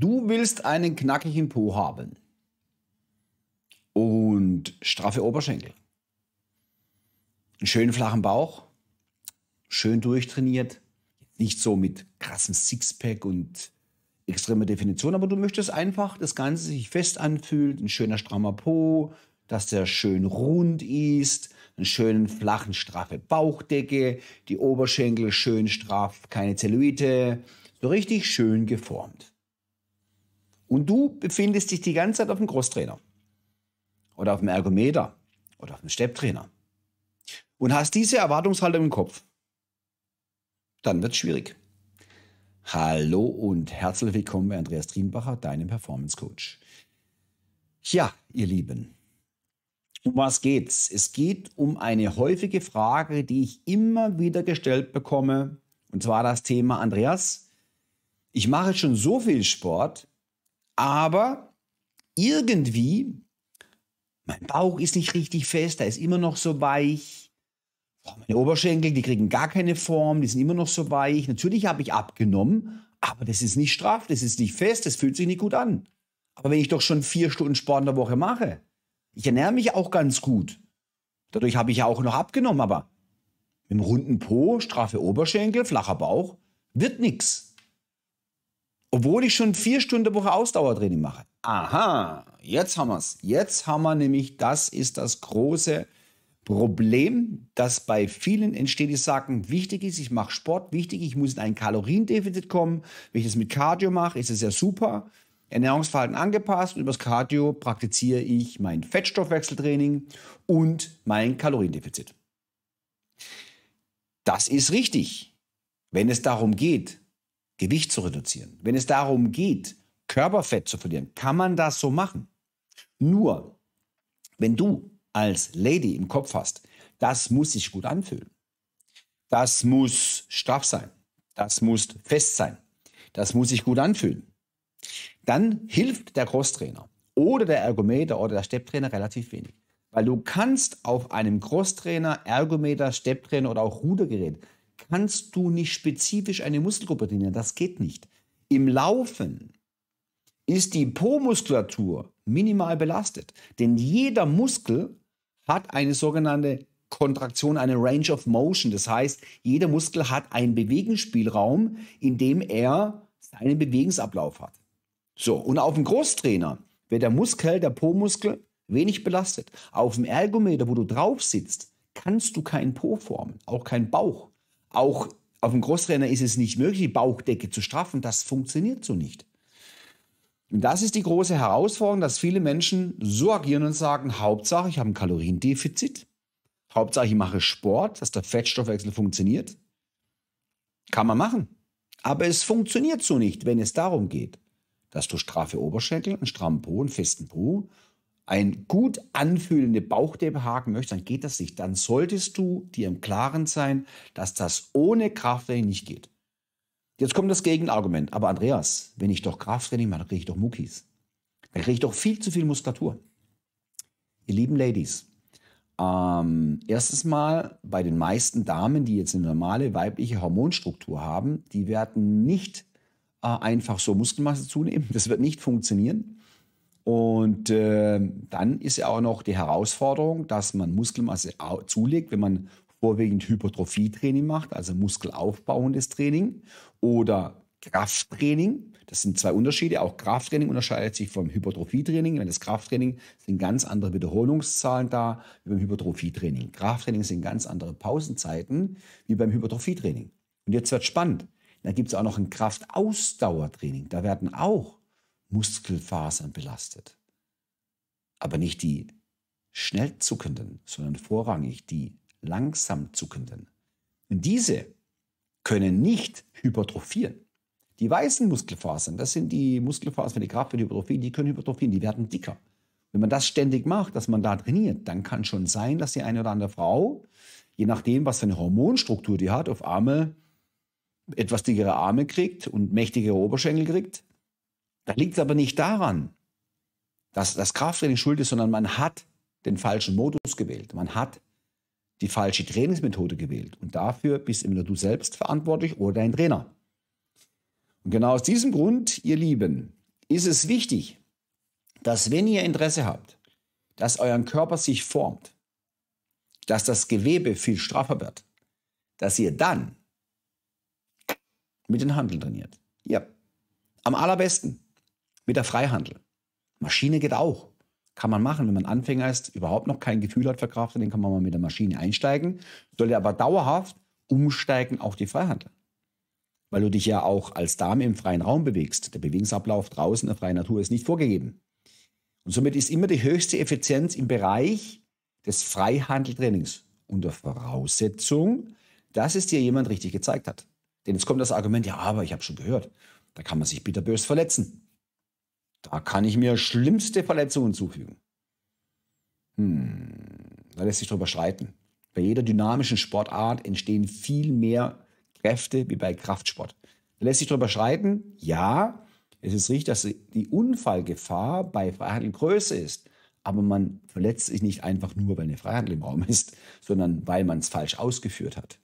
Du willst einen knackigen Po haben und straffe Oberschenkel, einen schönen flachen Bauch, schön durchtrainiert, nicht so mit krassem Sixpack und extremer Definition, aber du möchtest einfach das Ganze sich fest anfühlt, ein schöner strammer Po, dass der schön rund ist, einen schönen flachen, straffe Bauchdecke, die Oberschenkel schön straff, keine Zellulite, so richtig schön geformt. Und du befindest dich die ganze Zeit auf dem Großtrainer oder auf dem Ergometer oder auf dem Stepptrainer und hast diese Erwartungshaltung im Kopf, dann wird es schwierig. Hallo und herzlich willkommen bei Andreas Trienbacher, deinem Performance Coach. Ja, ihr Lieben, um was geht's? Es geht um eine häufige Frage, die ich immer wieder gestellt bekomme, und zwar das Thema Andreas. Ich mache schon so viel Sport, aber irgendwie, mein Bauch ist nicht richtig fest, da ist immer noch so weich. Oh, meine Oberschenkel, die kriegen gar keine Form, die sind immer noch so weich. Natürlich habe ich abgenommen, aber das ist nicht straff, das ist nicht fest, das fühlt sich nicht gut an. Aber wenn ich doch schon vier Stunden Sport in der Woche mache, ich ernähre mich auch ganz gut. Dadurch habe ich ja auch noch abgenommen, aber mit dem runden Po, straffe Oberschenkel, flacher Bauch, wird nichts. Obwohl ich schon vier Stunden der Woche Ausdauertraining mache. Aha, jetzt haben wir es. Jetzt haben wir nämlich, das ist das große Problem, das bei vielen entsteht, die sagen, wichtig ist, ich mache Sport, wichtig, ich muss in ein Kaloriendefizit kommen. Wenn ich das mit Cardio mache, ist es ja super. Ernährungsverhalten angepasst und übers Cardio praktiziere ich mein Fettstoffwechseltraining und mein Kaloriendefizit. Das ist richtig, wenn es darum geht, Gewicht zu reduzieren, wenn es darum geht, Körperfett zu verlieren, kann man das so machen. Nur, wenn du als Lady im Kopf hast, das muss sich gut anfühlen. Das muss straff sein. Das muss fest sein. Das muss sich gut anfühlen. Dann hilft der Crosstrainer oder der Ergometer oder der Stepptrainer relativ wenig. Weil du kannst auf einem Crosstrainer, Ergometer, Stepptrainer oder auch Rudergerät kannst du nicht spezifisch eine Muskelgruppe trainieren. Das geht nicht. Im Laufen ist die Po-Muskulatur minimal belastet, denn jeder Muskel hat eine sogenannte Kontraktion, eine Range of Motion. Das heißt, jeder Muskel hat einen Bewegungsspielraum, in dem er seinen Bewegungsablauf hat. So, und auf dem Großtrainer wird der Muskel, der Po-Muskel, wenig belastet. Auf dem Ergometer, wo du drauf sitzt, kannst du keinen Po formen, auch keinen Bauch. Auch auf dem Großtrainer ist es nicht möglich, die Bauchdecke zu straffen. Das funktioniert so nicht. Und das ist die große Herausforderung, dass viele Menschen so agieren und sagen, Hauptsache, ich habe ein Kaloriendefizit. Hauptsache, ich mache Sport, dass der Fettstoffwechsel funktioniert. Kann man machen. Aber es funktioniert so nicht, wenn es darum geht, dass du straffe Oberschenkel, einen strammen Po, einen festen Po ein gut anfühlende Bauchdebe haken möchtest, dann geht das nicht. Dann solltest du dir im Klaren sein, dass das ohne Krafttraining nicht geht. Jetzt kommt das Gegenargument. Aber Andreas, wenn ich doch Krafttraining mache, dann kriege ich doch Muckis. Dann kriege ich doch viel zu viel Muskulatur. Ihr lieben Ladies, ähm, erstens mal bei den meisten Damen, die jetzt eine normale weibliche Hormonstruktur haben, die werden nicht äh, einfach so Muskelmasse zunehmen. Das wird nicht funktionieren. Und äh, dann ist ja auch noch die Herausforderung, dass man Muskelmasse zulegt, wenn man vorwiegend Hypertrophietraining macht, also muskelaufbauendes Training oder Krafttraining. Das sind zwei Unterschiede. Auch Krafttraining unterscheidet sich vom Hypertrophietraining. Wenn das Krafttraining sind ganz andere Wiederholungszahlen da wie beim Hypertrophietraining. Krafttraining sind ganz andere Pausenzeiten wie beim Hypertrophietraining. Und jetzt wird spannend. Da gibt es auch noch ein Kraftausdauertraining. Da werden auch Muskelfasern belastet. Aber nicht die schnell zuckenden, sondern vorrangig die langsam zuckenden. Und diese können nicht hypertrophieren. Die weißen Muskelfasern, das sind die Muskelfasern die Kraft, für die Hypertrophie, die können hypertrophieren, die werden dicker. Wenn man das ständig macht, dass man da trainiert, dann kann schon sein, dass die eine oder andere Frau, je nachdem, was für eine Hormonstruktur die hat, auf Arme etwas dickere Arme kriegt und mächtigere Oberschenkel kriegt da liegt es aber nicht daran, dass das Krafttraining schuld ist, sondern man hat den falschen Modus gewählt. Man hat die falsche Trainingsmethode gewählt. Und dafür bist immer du selbst verantwortlich oder dein Trainer. Und genau aus diesem Grund, ihr Lieben, ist es wichtig, dass wenn ihr Interesse habt, dass euer Körper sich formt, dass das Gewebe viel straffer wird, dass ihr dann mit den Handeln trainiert. Ja, am allerbesten mit der Freihandel. Maschine geht auch. Kann man machen, wenn man Anfänger ist, überhaupt noch kein Gefühl hat für Kraft, dann kann man mal mit der Maschine einsteigen. Sollte aber dauerhaft umsteigen auf die Freihandel. Weil du dich ja auch als Dame im freien Raum bewegst. Der Bewegungsablauf draußen in der freien Natur ist nicht vorgegeben. Und somit ist immer die höchste Effizienz im Bereich des Freihandeltrainings. Unter Voraussetzung, dass es dir jemand richtig gezeigt hat. Denn jetzt kommt das Argument, ja, aber ich habe schon gehört, da kann man sich bitterbös verletzen. Da kann ich mir schlimmste Verletzungen zufügen. Hm, da lässt sich drüber streiten. Bei jeder dynamischen Sportart entstehen viel mehr Kräfte wie bei Kraftsport. Da lässt sich drüber streiten, ja, es ist richtig, dass die Unfallgefahr bei Freihandel größer ist. Aber man verletzt sich nicht einfach nur, weil eine Freihandel im Raum ist, sondern weil man es falsch ausgeführt hat.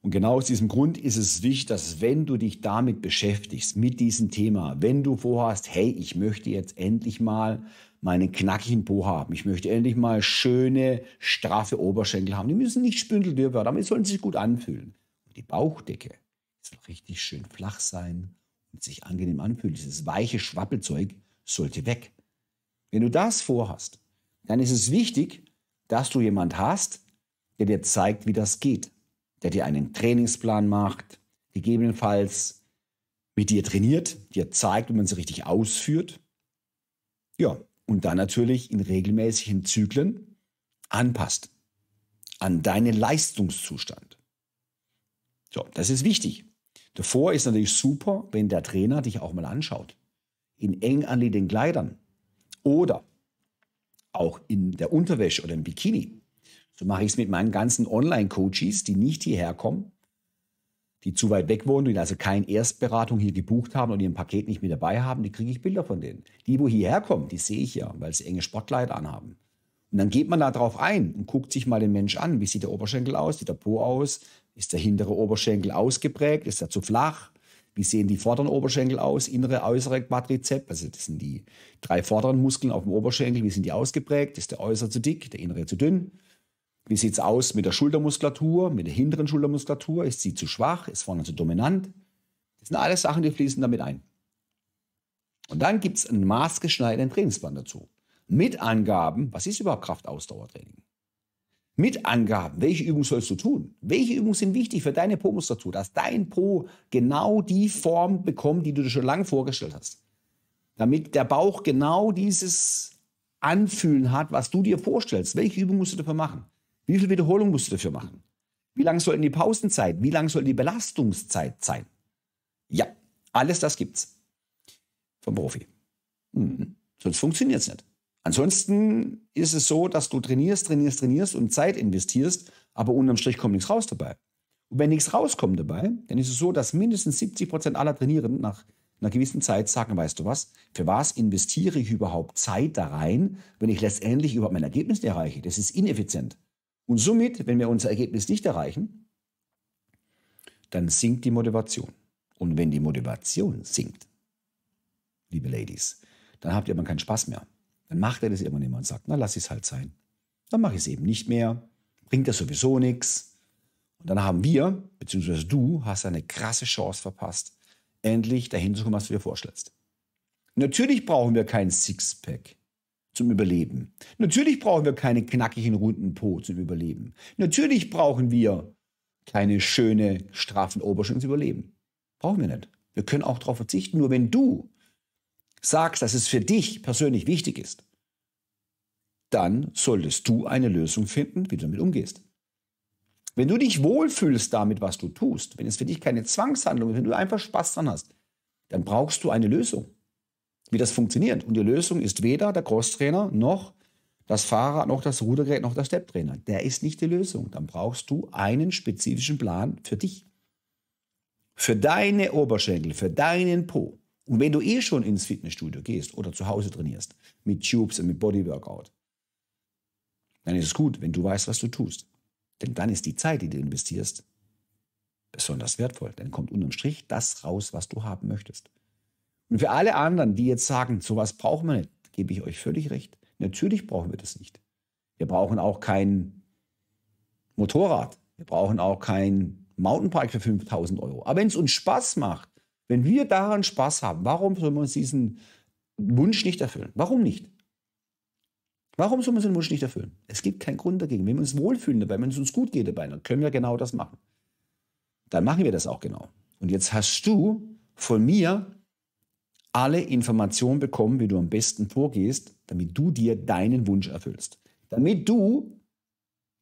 Und genau aus diesem Grund ist es wichtig, dass wenn du dich damit beschäftigst, mit diesem Thema, wenn du vorhast, hey, ich möchte jetzt endlich mal meinen knackigen Po haben, ich möchte endlich mal schöne, straffe Oberschenkel haben, die müssen nicht spündeldürr werden, aber die sollen sich gut anfühlen. Und die Bauchdecke soll richtig schön flach sein und sich angenehm anfühlen. Dieses weiche Schwappelzeug sollte weg. Wenn du das vorhast, dann ist es wichtig, dass du jemand hast, der dir zeigt, wie das geht der dir einen Trainingsplan macht, gegebenenfalls mit dir trainiert, dir zeigt, wie man sie richtig ausführt. Ja, und dann natürlich in regelmäßigen Zyklen anpasst an deinen Leistungszustand. So, das ist wichtig. Davor ist natürlich super, wenn der Trainer dich auch mal anschaut. In eng anliegenden Kleidern oder auch in der Unterwäsche oder im Bikini. So mache ich es mit meinen ganzen Online-Coaches, die nicht hierher kommen, die zu weit weg wohnen, die also keine Erstberatung hier gebucht haben und ihr Paket nicht mit dabei haben, die kriege ich Bilder von denen. Die, wo hierher kommen, die sehe ich ja, weil sie enge Sportkleider anhaben. Und dann geht man da drauf ein und guckt sich mal den Mensch an. Wie sieht der Oberschenkel aus? Sieht der Po aus? Ist der hintere Oberschenkel ausgeprägt? Ist er zu flach? Wie sehen die vorderen Oberschenkel aus? Innere, äußere Quadrizeps, also das sind die drei vorderen Muskeln auf dem Oberschenkel. Wie sind die ausgeprägt? Ist der äußere zu dick, der innere zu dünn? Wie sieht es aus mit der Schultermuskulatur, mit der hinteren Schultermuskulatur? Ist sie zu schwach? Ist vorne zu dominant? Das sind alles Sachen, die fließen damit ein. Und dann gibt es einen maßgeschneiderten Trainingsplan dazu. Mit Angaben, was ist überhaupt Kraftausdauertraining? Mit Angaben, welche Übung sollst du tun? Welche Übungen sind wichtig für deine Po-Muskulatur, dass dein Po genau die Form bekommt, die du dir schon lange vorgestellt hast? Damit der Bauch genau dieses Anfühlen hat, was du dir vorstellst. Welche Übungen musst du dafür machen? Wie viel Wiederholung musst du dafür machen? Wie lang sollten die Pausenzeiten? Wie lang soll die Belastungszeit sein? Ja, alles das gibt's vom Profi. Mhm. Sonst funktioniert es nicht. Ansonsten ist es so, dass du trainierst, trainierst, trainierst und Zeit investierst, aber unterm Strich kommt nichts raus dabei. Und wenn nichts rauskommt dabei, dann ist es so, dass mindestens 70 Prozent aller Trainierenden nach einer gewissen Zeit sagen, weißt du was, für was investiere ich überhaupt Zeit da rein, wenn ich letztendlich überhaupt mein Ergebnis nicht erreiche? Das ist ineffizient. Und somit, wenn wir unser Ergebnis nicht erreichen, dann sinkt die Motivation. Und wenn die Motivation sinkt, liebe Ladies, dann habt ihr immer keinen Spaß mehr. Dann macht ihr das immer nicht mehr und sagt, na lass es halt sein. Dann mache ich es eben nicht mehr, bringt das sowieso nichts. Und dann haben wir, beziehungsweise du, hast eine krasse Chance verpasst, endlich dahin zu kommen, was du dir vorstellst. Natürlich brauchen wir kein Sixpack zum Überleben. Natürlich brauchen wir keine knackigen runden Po zum Überleben. Natürlich brauchen wir keine schöne, straffen Oberschenkel zum Überleben. Brauchen wir nicht. Wir können auch darauf verzichten. Nur wenn du sagst, dass es für dich persönlich wichtig ist, dann solltest du eine Lösung finden, wie du damit umgehst. Wenn du dich wohlfühlst damit, was du tust, wenn es für dich keine Zwangshandlung ist, wenn du einfach Spaß dran hast, dann brauchst du eine Lösung wie das funktioniert. Und die Lösung ist weder der Crosstrainer noch das Fahrrad, noch das Rudergerät, noch der Stepptrainer. Der ist nicht die Lösung. Dann brauchst du einen spezifischen Plan für dich. Für deine Oberschenkel, für deinen Po. Und wenn du eh schon ins Fitnessstudio gehst oder zu Hause trainierst, mit Tubes und mit Bodyworkout, dann ist es gut, wenn du weißt, was du tust. Denn dann ist die Zeit, die du investierst, besonders wertvoll. Dann kommt unterm Strich das raus, was du haben möchtest. Und für alle anderen, die jetzt sagen, sowas brauchen wir nicht, gebe ich euch völlig recht. Natürlich brauchen wir das nicht. Wir brauchen auch kein Motorrad. Wir brauchen auch kein Mountainbike für 5000 Euro. Aber wenn es uns Spaß macht, wenn wir daran Spaß haben, warum sollen wir uns diesen Wunsch nicht erfüllen? Warum nicht? Warum sollen wir unseren Wunsch nicht erfüllen? Es gibt keinen Grund dagegen. Wenn wir uns wohlfühlen dabei, wenn es uns gut geht dabei, dann können wir genau das machen. Dann machen wir das auch genau. Und jetzt hast du von mir alle Informationen bekommen, wie du am besten vorgehst, damit du dir deinen Wunsch erfüllst. Damit du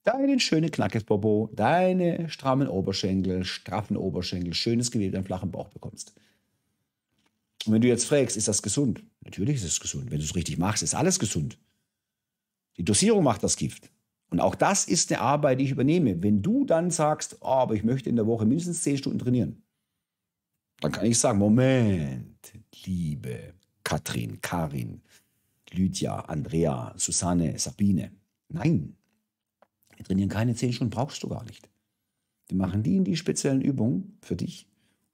deinen schönen Knackesbobo, deine strammen Oberschenkel, straffen Oberschenkel, schönes Gewebe, deinen flachen Bauch bekommst. Und wenn du jetzt fragst, ist das gesund? Natürlich ist es gesund. Wenn du es richtig machst, ist alles gesund. Die Dosierung macht das Gift. Und auch das ist eine Arbeit, die ich übernehme. Wenn du dann sagst, oh, aber ich möchte in der Woche mindestens 10 Stunden trainieren, dann kann ich sagen, Moment, liebe Katrin, Karin, Lydia, Andrea, Susanne, Sabine. Nein, wir trainieren keine zehn Stunden, brauchst du gar nicht. Wir machen die in die speziellen Übungen für dich.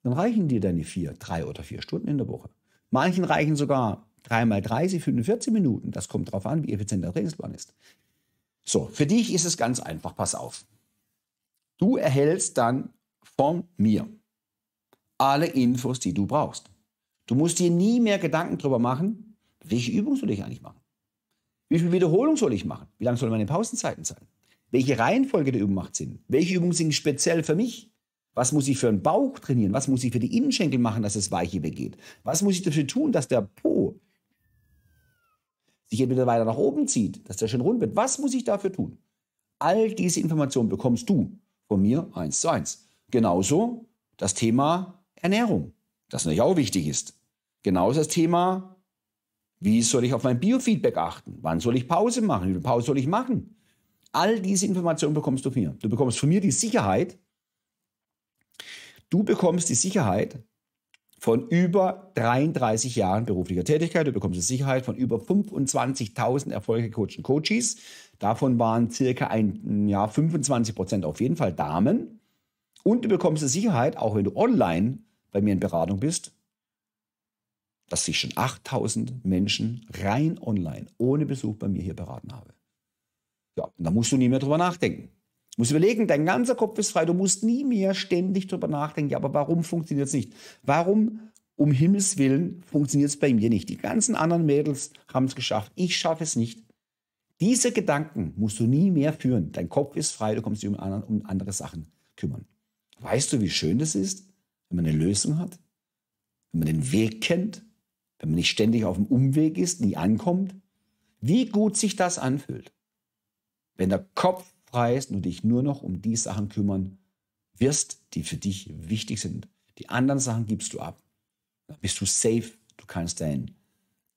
Dann reichen dir deine vier, drei oder vier Stunden in der Woche. Manchen reichen sogar dreimal 30, 45 Minuten. Das kommt darauf an, wie effizient der Trainingsplan ist. So, für dich ist es ganz einfach. Pass auf. Du erhältst dann von mir alle Infos, die du brauchst. Du musst dir nie mehr Gedanken darüber machen, welche Übung soll ich eigentlich machen? Wie viel Wiederholung soll ich machen? Wie lange sollen meine Pausenzeiten sein? Welche Reihenfolge der Übung macht Sinn? Welche Übungen sind speziell für mich? Was muss ich für den Bauch trainieren? Was muss ich für die Innenschenkel machen, dass es Weiche weggeht? Was muss ich dafür tun, dass der Po sich entweder weiter nach oben zieht, dass der schön rund wird? Was muss ich dafür tun? All diese Informationen bekommst du von mir eins zu eins. Genauso das Thema Ernährung, das natürlich auch wichtig ist. Genauso das Thema, wie soll ich auf mein Biofeedback achten? Wann soll ich Pause machen? Wie viel Pause soll ich machen? All diese Informationen bekommst du von mir. Du bekommst von mir die Sicherheit, du bekommst die Sicherheit von über 33 Jahren beruflicher Tätigkeit. Du bekommst die Sicherheit von über 25.000 erfolgreichen und Coaches. Davon waren circa ein, ja, 25 Prozent auf jeden Fall Damen. Und du bekommst die Sicherheit, auch wenn du online bei mir in Beratung bist, dass ich schon 8000 Menschen rein online, ohne Besuch bei mir hier beraten habe. Ja, und da musst du nie mehr drüber nachdenken. Du musst überlegen, dein ganzer Kopf ist frei, du musst nie mehr ständig drüber nachdenken, ja, aber warum funktioniert es nicht? Warum, um Himmels Willen, funktioniert es bei mir nicht? Die ganzen anderen Mädels haben es geschafft, ich schaffe es nicht. Diese Gedanken musst du nie mehr führen. Dein Kopf ist frei, du kommst dich um andere Sachen kümmern. Weißt du, wie schön das ist? wenn man eine Lösung hat, wenn man den Weg kennt, wenn man nicht ständig auf dem Umweg ist, nie ankommt, wie gut sich das anfühlt. Wenn der Kopf frei ist und du dich nur noch um die Sachen kümmern wirst, die für dich wichtig sind. Die anderen Sachen gibst du ab. Dann bist du safe. Du kannst deinen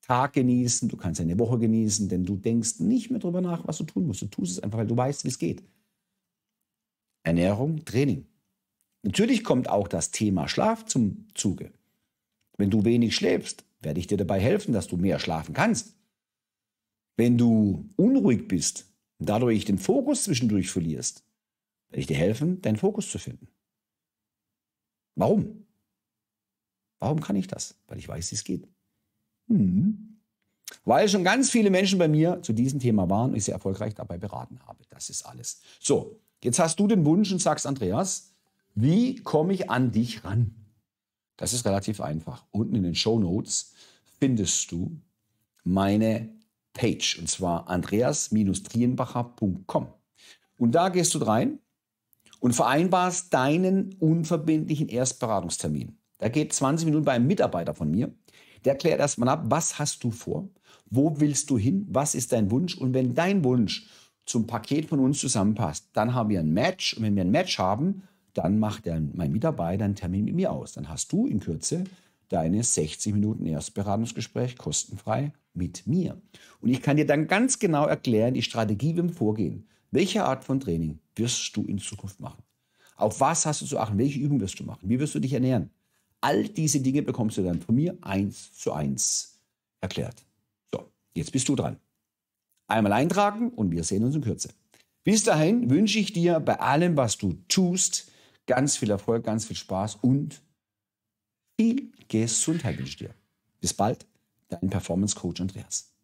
Tag genießen, du kannst deine Woche genießen, denn du denkst nicht mehr darüber nach, was du tun musst. Du tust es einfach, weil du weißt, wie es geht. Ernährung, Training. Natürlich kommt auch das Thema Schlaf zum Zuge. Wenn du wenig schläfst, werde ich dir dabei helfen, dass du mehr schlafen kannst. Wenn du unruhig bist und dadurch den Fokus zwischendurch verlierst, werde ich dir helfen, deinen Fokus zu finden. Warum? Warum kann ich das? Weil ich weiß, wie es geht. Hm. Weil schon ganz viele Menschen bei mir zu diesem Thema waren und ich sie erfolgreich dabei beraten habe. Das ist alles. So, jetzt hast du den Wunsch und sagst, Andreas, wie komme ich an dich ran? Das ist relativ einfach. Unten in den Show Notes findest du meine Page und zwar andreas-trienbacher.com. Und da gehst du rein und vereinbarst deinen unverbindlichen Erstberatungstermin. Da geht 20 Minuten bei einem Mitarbeiter von mir. Der klärt erstmal ab, was hast du vor, wo willst du hin, was ist dein Wunsch und wenn dein Wunsch zum Paket von uns zusammenpasst, dann haben wir ein Match und wenn wir ein Match haben, dann macht der, mein Mitarbeiter einen Termin mit mir aus. Dann hast du in Kürze deine 60 Minuten Erstberatungsgespräch kostenfrei mit mir. Und ich kann dir dann ganz genau erklären, die Strategie beim Vorgehen. Welche Art von Training wirst du in Zukunft machen? Auf was hast du zu achten? Welche Übung wirst du machen? Wie wirst du dich ernähren? All diese Dinge bekommst du dann von mir eins zu eins erklärt. So, jetzt bist du dran. Einmal eintragen und wir sehen uns in Kürze. Bis dahin wünsche ich dir bei allem, was du tust, Ganz viel Erfolg, ganz viel Spaß und viel Gesundheit wünsche ich dir. Bis bald, dein Performance Coach Andreas.